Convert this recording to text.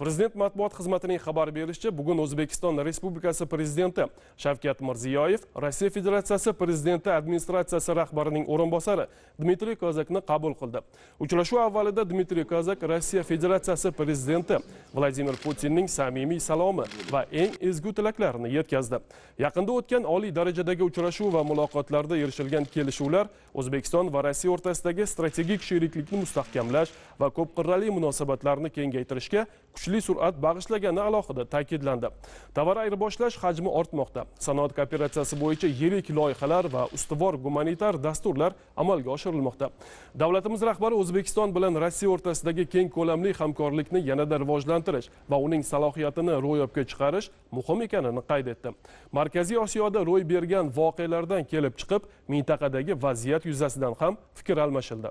prezident matbuot xizmatining xabar berishicha bugun o'zbekiston respublikasi prezidenti shavkat mirziyoyev rossiya federatsiyasi prezidenti administratsiyasi rahbarining o'rinbosari dmitriy kozakni qabul qildi uchrashuv avvalida dmitriy kozak rossiya federatsiyasi prezidenti vladimir putinning samimiy salomi va eng ezgu tilaklarini yetkazdi yaqinda o'tgan oliy darajadagi uchrashuv va muloqotlarda erishilgan kelishuvlar o'zbekiston va rossiya o'rtasidagi strategik sheriklikni mustahkamlash va ko'p qirrali munosabatlarni kengaytirishga kuchli kuchli sur'at bag'ishlagani alohida ta'kidlandi tovar ayirboshlash hajmi ortmoqda sanoat kooperatsiyasi bo'yicha yirik loyihalar va ustuvor gumanitar dasturlar amalga oshirilmoqda davlatimiz rahbari o'zbekiston bilan rossiya o'rtasidagi keng ko'lamli hamkorlikni yanada rivojlantirish va uning salohiyatini ro'yobga chiqarish muhim ekanini qayd etdi markaziy osiyoda ro'y bergan voqealardan kelib chiqib mintaqadagi vaziyat yuzasidan ham fikr almashildi